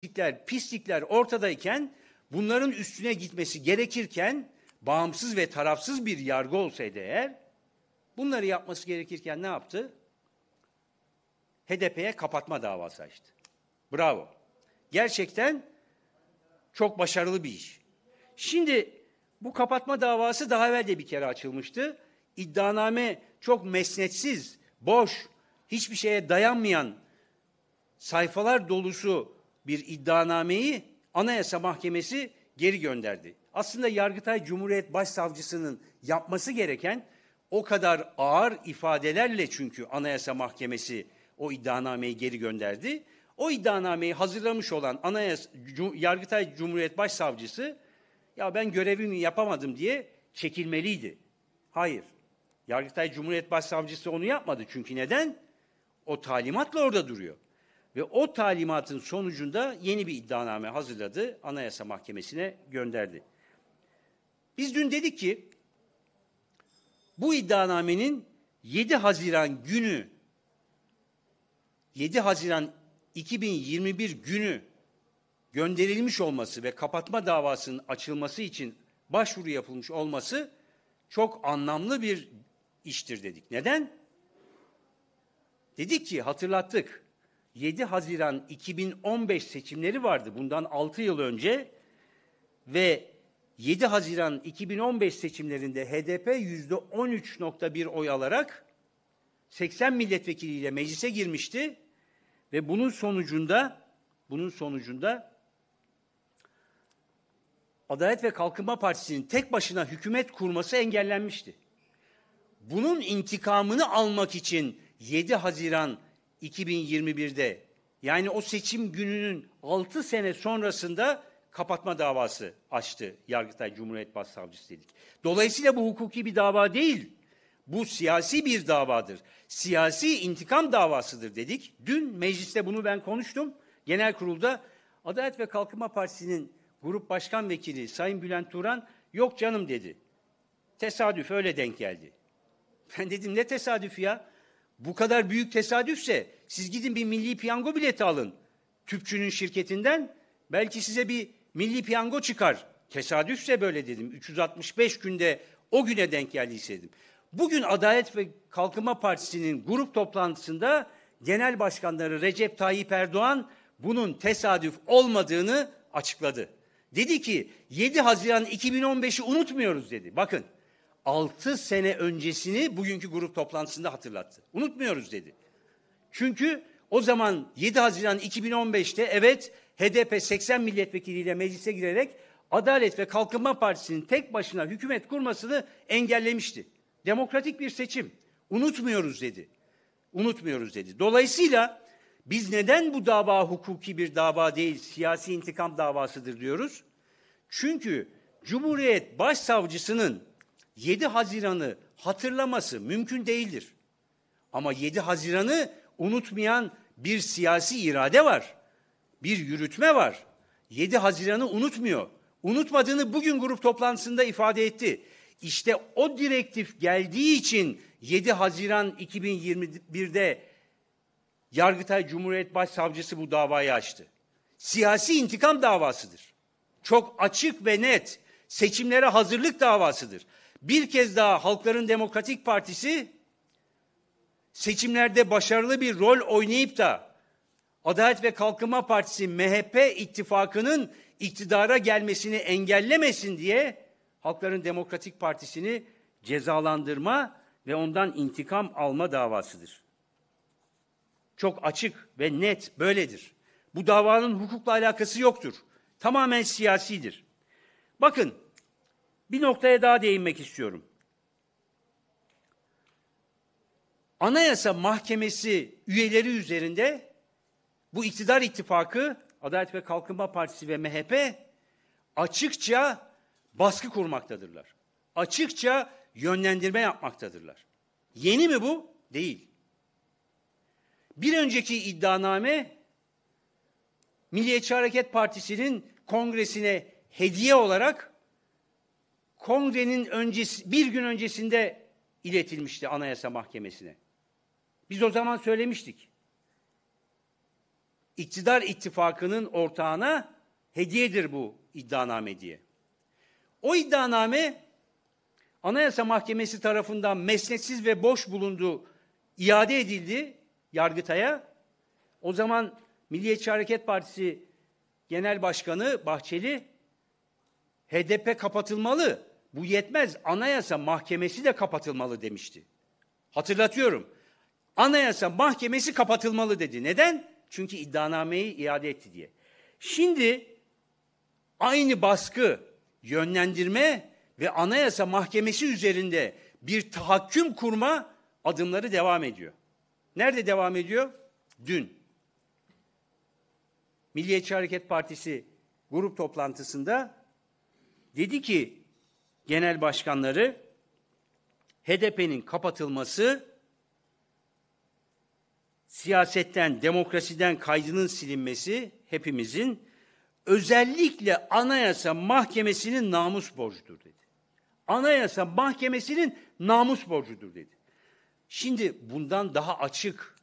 pislikler, pislikler ortadayken bunların üstüne gitmesi gerekirken bağımsız ve tarafsız bir yargı olsaydı eğer bunları yapması gerekirken ne yaptı? HDP'ye kapatma davası açtı. Bravo. Gerçekten çok başarılı bir iş. Şimdi bu kapatma davası daha evvel de bir kere açılmıştı. İddianame çok mesnetsiz, boş, hiçbir şeye dayanmayan sayfalar dolusu bir iddianameyi Anayasa Mahkemesi geri gönderdi. Aslında Yargıtay Cumhuriyet Başsavcısının yapması gereken o kadar ağır ifadelerle çünkü Anayasa Mahkemesi o iddianameyi geri gönderdi. O iddianameyi hazırlamış olan Anayasa Yargıtay Cumhuriyet Başsavcısı ya ben görevimi yapamadım diye çekilmeliydi. Hayır. Yargıtay Cumhuriyet Başsavcısı onu yapmadı. Çünkü neden? O talimatla orada duruyor. Ve o talimatın sonucunda yeni bir iddianame hazırladı, Anayasa Mahkemesi'ne gönderdi. Biz dün dedik ki bu iddianamenin 7 Haziran günü 7 Haziran 2021 günü gönderilmiş olması ve kapatma davasının açılması için başvuru yapılmış olması çok anlamlı bir iştir dedik. Neden? Dedik ki hatırlattık. 7 Haziran 2015 seçimleri vardı bundan 6 yıl önce ve 7 Haziran 2015 seçimlerinde HDP %13.1 oy alarak 80 milletvekiliyle meclise girmişti ve bunun sonucunda bunun sonucunda Adalet ve Kalkınma Partisi'nin tek başına hükümet kurması engellenmişti. Bunun intikamını almak için 7 Haziran 2021'de yani o seçim gününün 6 sene sonrasında kapatma davası açtı Yargıtay Cumhuriyet Başsavcısı dedik. Dolayısıyla bu hukuki bir dava değil. Bu siyasi bir davadır. Siyasi intikam davasıdır dedik. Dün mecliste bunu ben konuştum. Genel kurulda Adalet ve Kalkınma Partisi'nin grup başkan vekili Sayın Bülent Turan yok canım dedi. Tesadüf öyle denk geldi. Ben dedim ne tesadüf ya? bu kadar büyük tesadüfse siz gidin bir milli piyango bileti alın. Tüpçünün şirketinden belki size bir milli piyango çıkar. Tesadüfse böyle dedim. 365 günde o güne denk geldiyse dedim. Bugün Adalet ve Kalkınma Partisi'nin grup toplantısında genel başkanları Recep Tayyip Erdoğan bunun tesadüf olmadığını açıkladı. Dedi ki 7 Haziran 2015'i unutmuyoruz dedi. Bakın 6 sene öncesini bugünkü grup toplantısında hatırlattı. Unutmuyoruz dedi. Çünkü o zaman 7 Haziran 2015'te evet HDP 80 milletvekiliyle meclise girerek Adalet ve Kalkınma Partisi'nin tek başına hükümet kurmasını engellemişti. Demokratik bir seçim. Unutmuyoruz dedi. Unutmuyoruz dedi. Dolayısıyla biz neden bu dava hukuki bir dava değil, siyasi intikam davasıdır diyoruz? Çünkü Cumhuriyet Başsavcısının 7 Haziran'ı hatırlaması mümkün değildir. Ama 7 Haziran'ı unutmayan bir siyasi irade var. Bir yürütme var. 7 Haziran'ı unutmuyor. Unutmadığını bugün grup toplantısında ifade etti. İşte o direktif geldiği için 7 Haziran 2021'de Yargıtay Cumhuriyet Başsavcısı bu davayı açtı. Siyasi intikam davasıdır. Çok açık ve net seçimlere hazırlık davasıdır. Bir kez daha Halkların Demokratik Partisi seçimlerde başarılı bir rol oynayıp da Adalet ve Kalkınma Partisi MHP ittifakının iktidara gelmesini engellemesin diye Halkların Demokratik Partisi'ni cezalandırma ve ondan intikam alma davasıdır. Çok açık ve net böyledir. Bu davanın hukukla alakası yoktur. Tamamen siyasidir. Bakın bir noktaya daha değinmek istiyorum. Anayasa Mahkemesi üyeleri üzerinde bu iktidar ittifakı Adalet ve Kalkınma Partisi ve MHP açıkça baskı kurmaktadırlar. Açıkça yönlendirme yapmaktadırlar. Yeni mi bu? Değil. Bir önceki iddianame Milliyetçi Hareket Partisi'nin kongresine hediye olarak kongrenin öncesi, bir gün öncesinde iletilmişti Anayasa Mahkemesi'ne. Biz o zaman söylemiştik. İktidar ittifakının ortağına hediyedir bu iddianame diye. O iddianame Anayasa Mahkemesi tarafından mesnetsiz ve boş bulundu, iade edildi Yargıtay'a. O zaman Milliyetçi Hareket Partisi Genel Başkanı Bahçeli HDP kapatılmalı bu yetmez anayasa mahkemesi de kapatılmalı demişti. Hatırlatıyorum. Anayasa mahkemesi kapatılmalı dedi. Neden? Çünkü iddianameyi iade etti diye. Şimdi aynı baskı, yönlendirme ve anayasa mahkemesi üzerinde bir tahakküm kurma adımları devam ediyor. Nerede devam ediyor? Dün. Milliyetçi Hareket Partisi grup toplantısında dedi ki genel başkanları HDP'nin kapatılması siyasetten, demokrasiden kaydının silinmesi hepimizin özellikle Anayasa Mahkemesi'nin namus borcudur dedi. Anayasa Mahkemesi'nin namus borcudur dedi. Şimdi bundan daha açık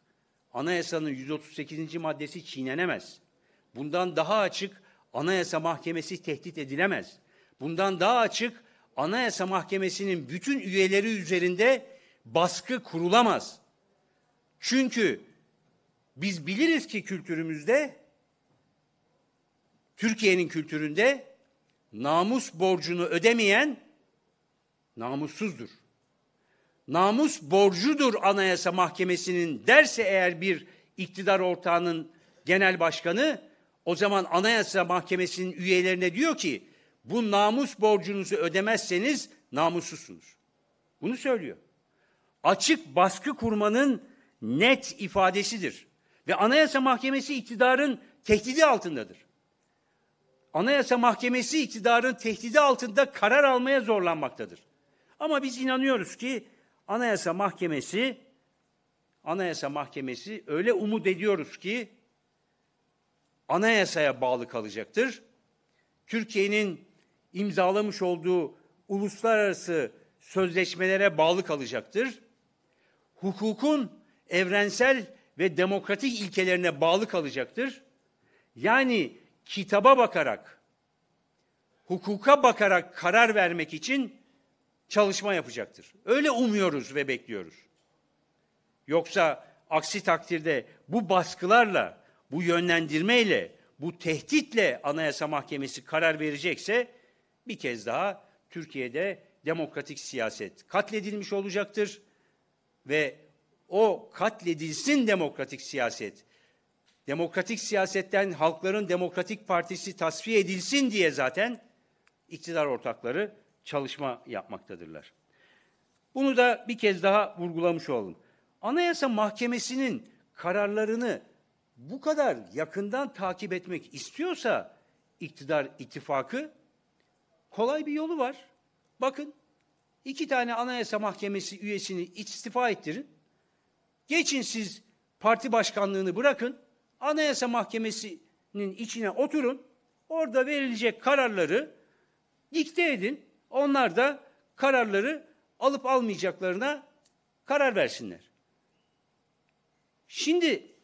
Anayasanın 138. maddesi çiğnenemez. Bundan daha açık Anayasa Mahkemesi tehdit edilemez. Bundan daha açık Anayasa Mahkemesi'nin bütün üyeleri üzerinde baskı kurulamaz. Çünkü biz biliriz ki kültürümüzde Türkiye'nin kültüründe namus borcunu ödemeyen namussuzdur. Namus borcudur Anayasa Mahkemesi'nin derse eğer bir iktidar ortağının genel başkanı o zaman Anayasa Mahkemesi'nin üyelerine diyor ki bu namus borcunuzu ödemezseniz namussuzsunuz. Bunu söylüyor. Açık baskı kurmanın net ifadesidir. Ve Anayasa Mahkemesi iktidarın tehdidi altındadır. Anayasa Mahkemesi iktidarın tehdidi altında karar almaya zorlanmaktadır. Ama biz inanıyoruz ki Anayasa Mahkemesi Anayasa Mahkemesi öyle umut ediyoruz ki anayasaya bağlı kalacaktır. Türkiye'nin imzalamış olduğu uluslararası sözleşmelere bağlı kalacaktır. Hukukun evrensel ve demokratik ilkelerine bağlı kalacaktır. Yani kitaba bakarak, hukuka bakarak karar vermek için çalışma yapacaktır. Öyle umuyoruz ve bekliyoruz. Yoksa aksi takdirde bu baskılarla, bu yönlendirmeyle, bu tehditle Anayasa Mahkemesi karar verecekse bir kez daha Türkiye'de demokratik siyaset katledilmiş olacaktır ve o katledilsin demokratik siyaset. Demokratik siyasetten Halkların Demokratik Partisi tasfiye edilsin diye zaten iktidar ortakları çalışma yapmaktadırlar. Bunu da bir kez daha vurgulamış olalım. Anayasa Mahkemesi'nin kararlarını bu kadar yakından takip etmek istiyorsa iktidar ittifakı Kolay bir yolu var. Bakın iki tane anayasa mahkemesi üyesini istifa ettirin. Geçin siz parti başkanlığını bırakın. Anayasa mahkemesinin içine oturun. Orada verilecek kararları dikte edin. Onlar da kararları alıp almayacaklarına karar versinler. Şimdi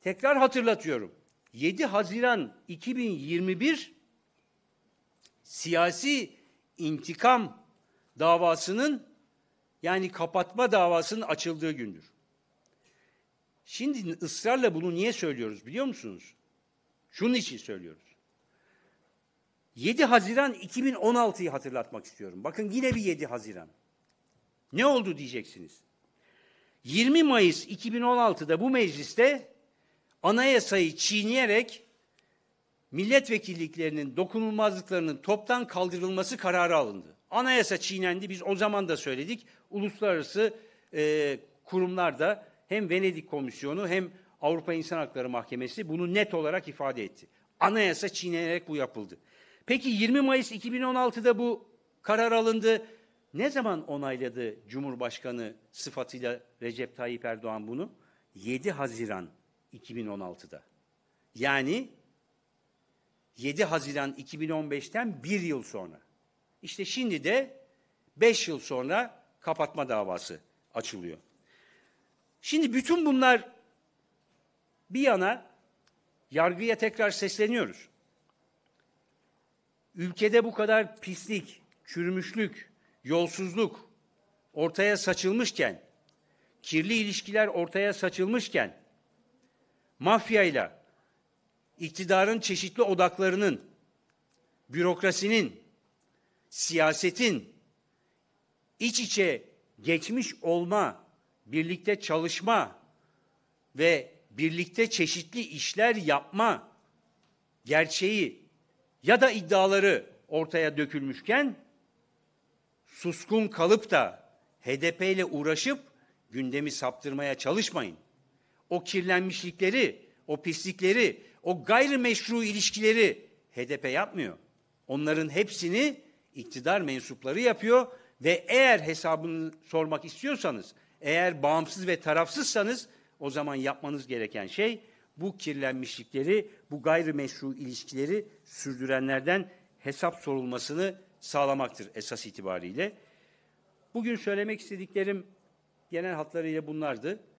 tekrar hatırlatıyorum. 7 Haziran 2021 siyasi intikam davasının yani kapatma davasının açıldığı gündür. Şimdi ısrarla bunu niye söylüyoruz biliyor musunuz? Şunun için söylüyoruz. 7 Haziran 2016'yı hatırlatmak istiyorum. Bakın yine bir 7 Haziran. Ne oldu diyeceksiniz. 20 Mayıs 2016'da bu mecliste anayasayı çiğneyerek milletvekilliklerinin dokunulmazlıklarının toptan kaldırılması kararı alındı. Anayasa çiğnendi. Biz o zaman da söyledik. Uluslararası e, kurumlar da hem Venedik Komisyonu hem Avrupa İnsan Hakları Mahkemesi bunu net olarak ifade etti. Anayasa çiğnenerek bu yapıldı. Peki 20 Mayıs 2016'da bu karar alındı. Ne zaman onayladı Cumhurbaşkanı sıfatıyla Recep Tayyip Erdoğan bunu? 7 Haziran 2016'da. Yani 7 Haziran 2015'ten bir yıl sonra. İşte şimdi de beş yıl sonra kapatma davası açılıyor. Şimdi bütün bunlar bir yana yargıya tekrar sesleniyoruz. Ülkede bu kadar pislik, çürümüşlük, yolsuzluk ortaya saçılmışken, kirli ilişkiler ortaya saçılmışken, mafyayla, iktidarın çeşitli odaklarının, bürokrasinin, siyasetin iç içe geçmiş olma, birlikte çalışma ve birlikte çeşitli işler yapma gerçeği ya da iddiaları ortaya dökülmüşken suskun kalıp da HDP ile uğraşıp gündemi saptırmaya çalışmayın. O kirlenmişlikleri, o pislikleri, o gayrimeşru ilişkileri HDP yapmıyor. Onların hepsini iktidar mensupları yapıyor ve eğer hesabını sormak istiyorsanız, eğer bağımsız ve tarafsızsanız o zaman yapmanız gereken şey bu kirlenmişlikleri, bu gayrimeşru ilişkileri sürdürenlerden hesap sorulmasını sağlamaktır esas itibariyle. Bugün söylemek istediklerim genel hatlarıyla bunlardı.